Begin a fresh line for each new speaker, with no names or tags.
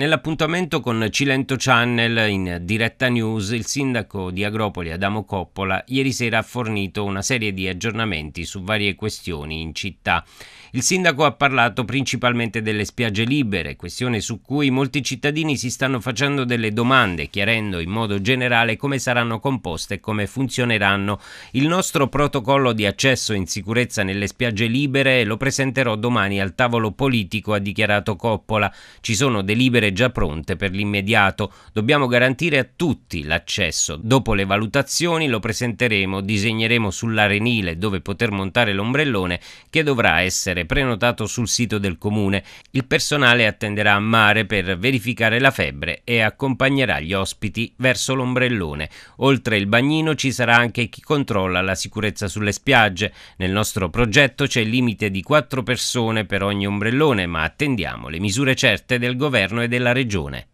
Nell'appuntamento con Cilento Channel in diretta news, il sindaco di Agropoli Adamo Coppola ieri sera ha fornito una serie di aggiornamenti su varie questioni in città. Il sindaco ha parlato principalmente delle spiagge libere, questione su cui molti cittadini si stanno facendo delle domande, chiarendo in modo generale come saranno composte e come funzioneranno. Il nostro protocollo di accesso in sicurezza nelle spiagge libere lo presenterò domani al tavolo politico, ha dichiarato Coppola. Ci sono delibere già pronte per l'immediato. Dobbiamo garantire a tutti l'accesso. Dopo le valutazioni lo presenteremo, disegneremo sull'arenile dove poter montare l'ombrellone che dovrà essere prenotato sul sito del comune. Il personale attenderà a mare per verificare la febbre e accompagnerà gli ospiti verso l'ombrellone. Oltre il bagnino ci sarà anche chi controlla la sicurezza sulle spiagge. Nel nostro progetto c'è il limite di 4 persone per ogni ombrellone, ma attendiamo le misure certe del governo e delle della regione.